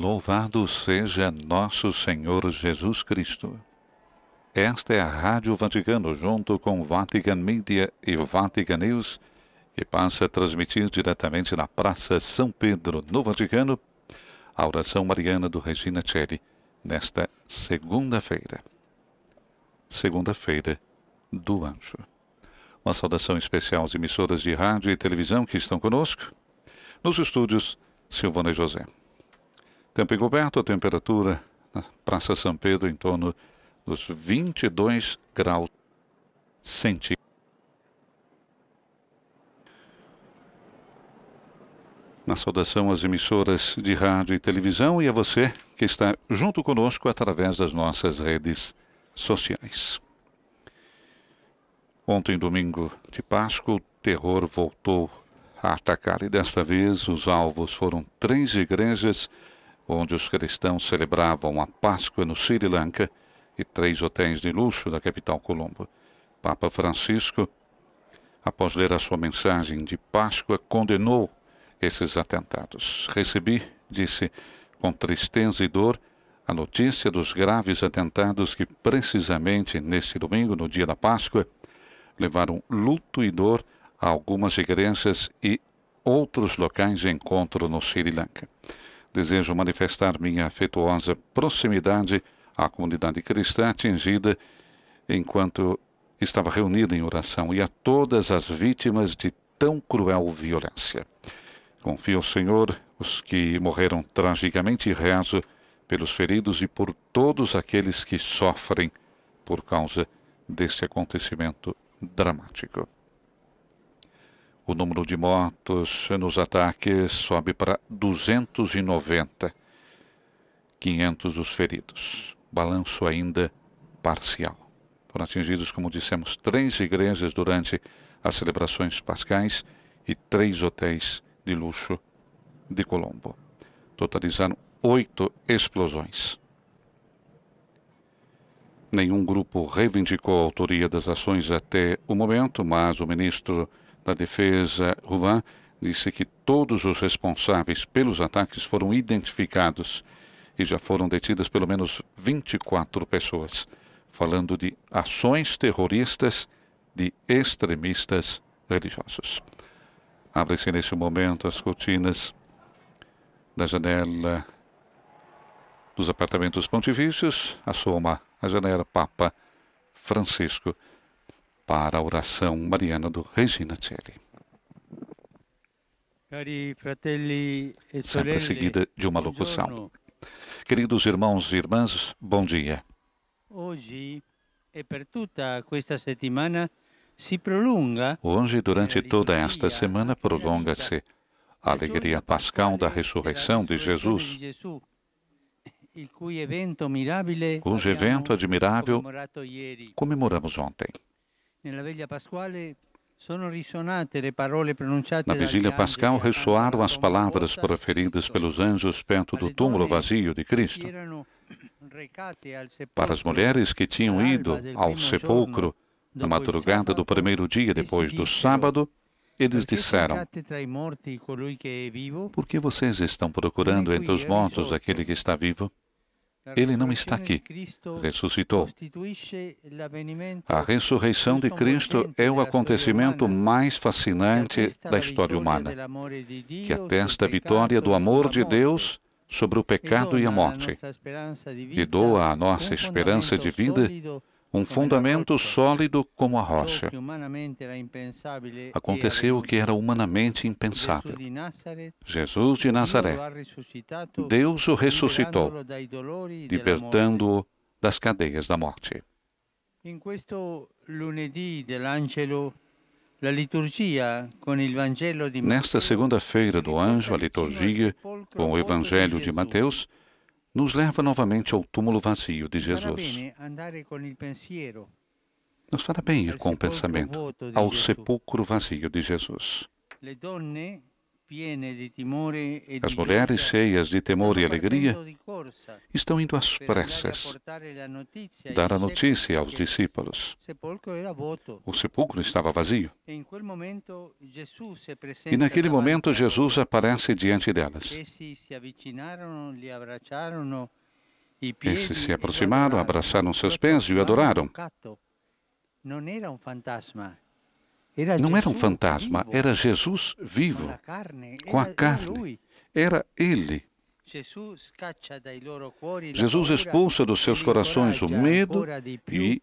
Louvado seja nosso Senhor Jesus Cristo. Esta é a Rádio Vaticano, junto com Vatican Media e Vatican News, que passa a transmitir diretamente na Praça São Pedro, no Vaticano, a oração mariana do Regina Celli, nesta segunda-feira. Segunda-feira do Anjo. Uma saudação especial às emissoras de rádio e televisão que estão conosco. Nos estúdios, Silvana e José. Tempo encoberto, a temperatura na Praça São Pedro em torno dos 22 graus centígrados. Na saudação às emissoras de rádio e televisão e a você que está junto conosco através das nossas redes sociais. Ontem, domingo de Páscoa, o terror voltou a atacar e desta vez os alvos foram três igrejas onde os cristãos celebravam a Páscoa no Sri Lanka e três hotéis de luxo da capital Colombo. Papa Francisco, após ler a sua mensagem de Páscoa, condenou esses atentados. Recebi, disse, com tristeza e dor, a notícia dos graves atentados que, precisamente neste domingo, no dia da Páscoa, levaram luto e dor a algumas igrejas e outros locais de encontro no Sri Lanka desejo manifestar minha afetuosa proximidade à comunidade cristã atingida enquanto estava reunida em oração e a todas as vítimas de tão cruel violência. Confio ao Senhor os que morreram tragicamente e rezo pelos feridos e por todos aqueles que sofrem por causa deste acontecimento dramático. O número de mortos nos ataques sobe para 290, 500 os feridos. Balanço ainda parcial. Foram atingidos, como dissemos, três igrejas durante as celebrações pascais e três hotéis de luxo de Colombo. Totalizaram oito explosões. Nenhum grupo reivindicou a autoria das ações até o momento, mas o ministro da defesa, Rouvan, disse que todos os responsáveis pelos ataques foram identificados e já foram detidas pelo menos 24 pessoas, falando de ações terroristas de extremistas religiosos. Abre-se neste momento as cortinas da janela dos apartamentos pontifícios, assoma a janela Papa Francisco para a oração mariana do Regina Celli. Sempre seguida de uma locução. Queridos irmãos e irmãs, bom dia. Hoje e per tutta questa settimana si prolunga. Hoje, durante toda esta semana, prolonga-se a alegria pascal da ressurreição de Jesus, cujo evento admirável comemoramos ontem. Na vigília pascal ressoaram as palavras proferidas pelos anjos perto do túmulo vazio de Cristo. Para as mulheres que tinham ido ao sepulcro na madrugada do primeiro dia depois do sábado, eles disseram: Por que vocês estão procurando entre os mortos aquele que está vivo? Ele não está aqui. Ressuscitou. A ressurreição de Cristo é o acontecimento mais fascinante da história humana, que atesta a vitória do amor de Deus sobre o pecado e a morte, e doa a nossa esperança de vida um fundamento sólido como a rocha. Aconteceu o que era humanamente impensável. Jesus de Nazaré, Deus o ressuscitou, libertando-o das cadeias da morte. Nesta segunda-feira do Anjo, a liturgia com o Evangelho de Mateus nos leva novamente ao túmulo vazio de Jesus. Nos fará bem ir com o pensamento ao sepulcro vazio de Jesus. As mulheres cheias de temor e alegria estão indo às pressas dar a notícia aos discípulos. O sepulcro estava vazio. E naquele momento Jesus aparece diante delas. Esses se aproximaram, abraçaram seus pés e o adoraram. Não era um fantasma. Não era um fantasma, era Jesus vivo, com a carne. Era Ele. Jesus expulsa dos seus corações o medo e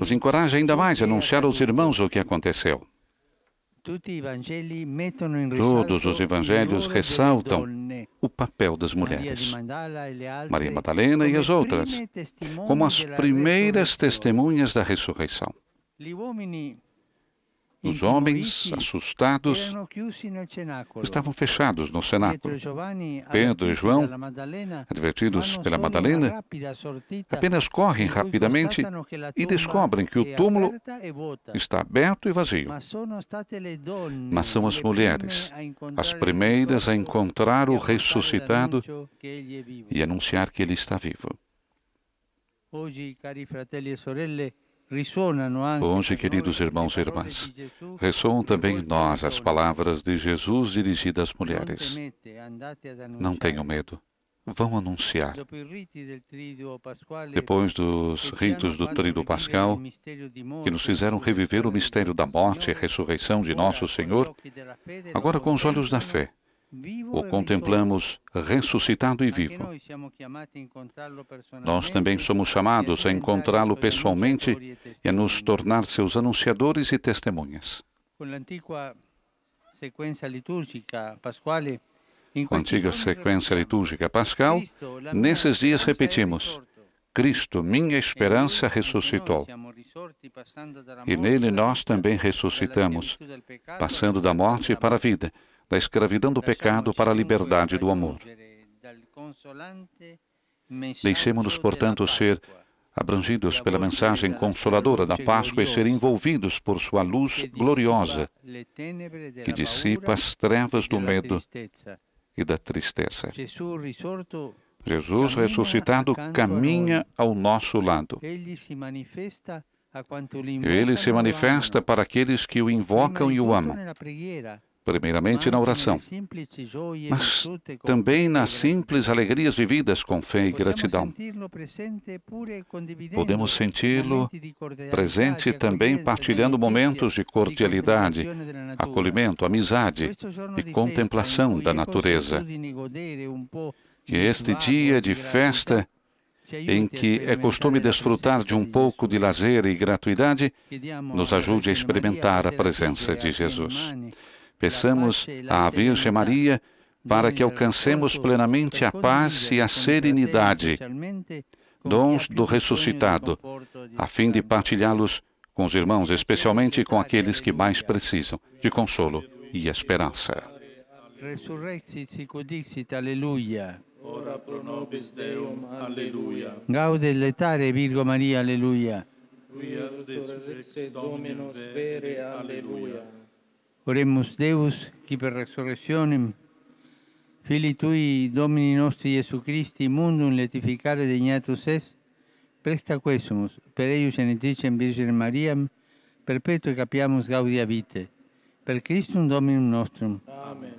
os encoraja ainda mais a anunciar aos irmãos o que aconteceu. Todos os evangelhos ressaltam o papel das mulheres, Maria Madalena e as outras, como as primeiras testemunhas da ressurreição. Os homens, assustados, estavam fechados no cenáculo. Pedro e João, advertidos pela Madalena, apenas correm rapidamente e descobrem que o túmulo está aberto e vazio. Mas são as mulheres as primeiras a encontrar o ressuscitado e anunciar que ele está vivo. Hoje, caros fratelli e sorelle, Hoje, queridos irmãos e irmãs, ressoam também nós as palavras de Jesus dirigidas às mulheres. Não tenham medo, vão anunciar. Depois dos ritos do Tríduo Pascal, que nos fizeram reviver o mistério da morte e ressurreição de nosso Senhor, agora com os olhos da fé, o contemplamos ressuscitado e vivo. É nós também somos chamados a encontrá-lo pessoalmente e a nos tornar seus anunciadores e testemunhas. Com a antiga sequência litúrgica pascal, nesses dias repetimos: Cristo, minha esperança, ressuscitou. E nele nós também ressuscitamos, passando da morte para a vida da escravidão do pecado para a liberdade do amor. Deixemos-nos, portanto, ser abrangidos pela mensagem consoladora da Páscoa e ser envolvidos por sua luz gloriosa, que dissipa as trevas do medo e da tristeza. Jesus ressuscitado caminha ao nosso lado. Ele se manifesta para aqueles que o invocam e o amam primeiramente na oração, mas também nas simples alegrias vividas com fé e gratidão. Podemos senti-lo presente também partilhando momentos de cordialidade, acolhimento, amizade e contemplação da natureza. Que este dia de festa em que é costume desfrutar de um pouco de lazer e gratuidade, nos ajude a experimentar a presença de Jesus. Peçamos à Virgem Maria para que alcancemos plenamente a paz e a serenidade, dons do ressuscitado, a fim de partilhá-los com os irmãos, especialmente com aqueles que mais precisam de consolo e esperança. Resurrexit sic dixit, Ora pro nobis Deum, Aleluia. Gaude letare, Virgo Maria, Aleluia. Quia resurrexit Dominus vere, Aleluia. Oremus Deus, chi per resurrezione, Fili Tui, Domini nostri Gesù Cristo, mundum letificare degnatus est, presta quesumus, per eius genitricem Virgine Mariam, perpetue capiamus gaudia vite, per Christum Dominum nostrum. Amen.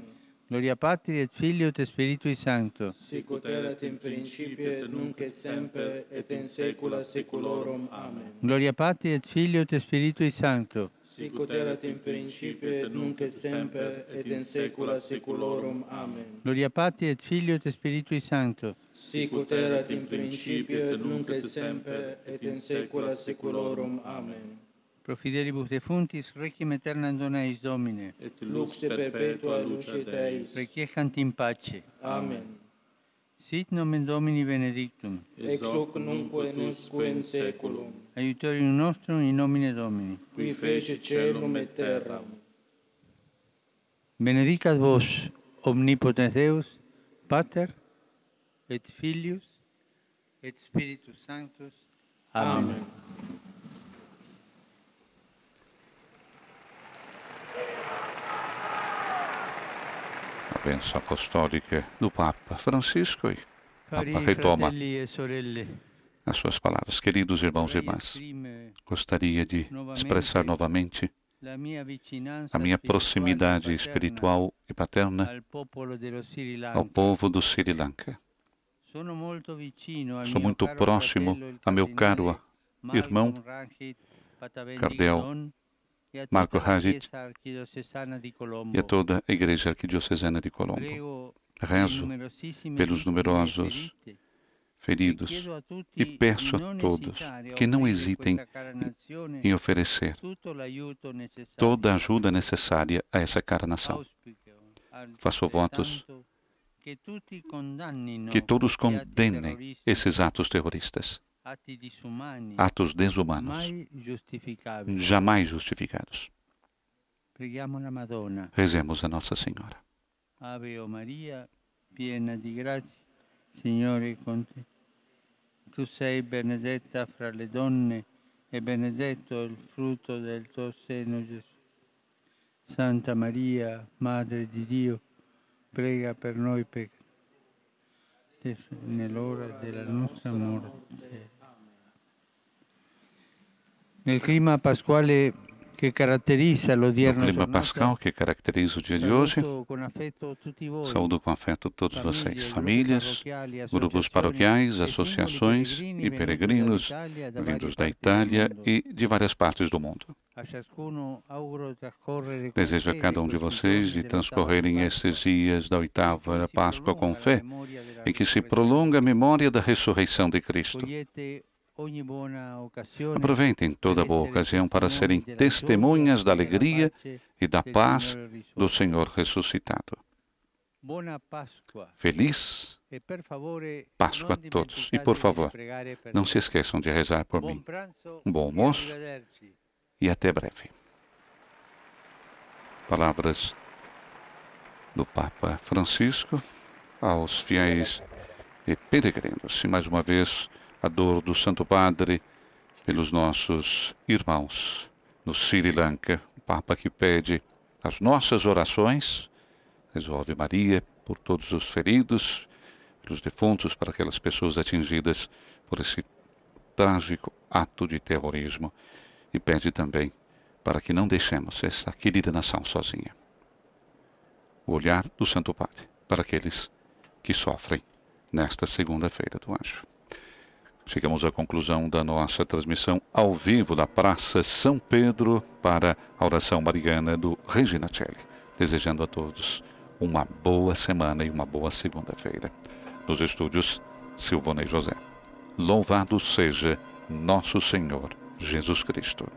Gloria Patri et Filio et Spiritui Sancto. Sicut erat in principio et nunc et semper et in saecula saeculorum. Amen. Gloria Patri et Filio et Spiritui Sancto sicut erat in principio et nunc et semper et in saecula saeculorum. Amen. Gloria Patri et Filio et Spiritui Sancto. Sicut erat in principio et nunc et semper et in saecula saeculorum. Amen. Pro fidelibus defuntis, requiem aeternam dona eis Domine. Et lux perpetua luce Teis. Requiescant in pace. Amen. Sit nomen Domini benedictum. Ex hoc nunc ut in saeculum. Aiutorium nostrum in nomine Domini. Qui fece caelum et terra. Benedicat vos omnipotens Deus, Pater et Filius et Spiritus Sanctus. Amen. Amen. penso Apostólica do Papa Francisco e Papa retoma as suas palavras. Queridos irmãos e irmãs, gostaria de expressar novamente a minha proximidade espiritual e paterna ao povo do Sri Lanka. Sou muito próximo a meu caro irmão, Cardeal Marco Hajic e a toda a Igreja Arquidiocesana de Colombo. Rezo pelos numerosos feridos e peço a todos que não hesitem em oferecer toda a ajuda necessária a essa carnação. Faço votos que todos condenem esses atos terroristas atos desumanos, jamais justificados. Rezemos a Nossa Senhora. Ave Maria, piena de graça, Senhor é contigo. Tu sei benedetta fra le donne e benedetto il frutto del tuo seno, Gesù. Santa Maria, Madre di Dio, prega per noi peccatori, nell'ora della nostra morte clima no clima pascal eh, que caracteriza o dia de hoje. Saúdo com afeto todos vocês, famílias, grupos paroquiais, associações e peregrinos vindos da Itália e de várias partes do mundo. Desejo a cada um de vocês de transcorrerem estes dias da oitava Páscoa com fé, em que se prolonga a memória da ressurreição de Cristo. Aproveitem toda boa ocasião para serem testemunhas da alegria e da paz do Senhor ressuscitado. Feliz Páscoa a todos. E, por favor, não se esqueçam de rezar por mim. Um bom almoço e até breve. Palavras do Papa Francisco aos fiéis e peregrinos. E mais uma vez, a dor do Santo Padre pelos nossos irmãos no Sri Lanka. O Papa que pede as nossas orações, resolve Maria, por todos os feridos, pelos defuntos, para aquelas pessoas atingidas por esse trágico ato de terrorismo. E pede também para que não deixemos essa querida nação sozinha. O olhar do Santo Padre para aqueles que sofrem nesta segunda-feira do Anjo. Chegamos à conclusão da nossa transmissão ao vivo da Praça São Pedro para a oração mariana do Regina Celli. Desejando a todos uma boa semana e uma boa segunda-feira. Nos estúdios, Silvonei José. Louvado seja nosso Senhor Jesus Cristo.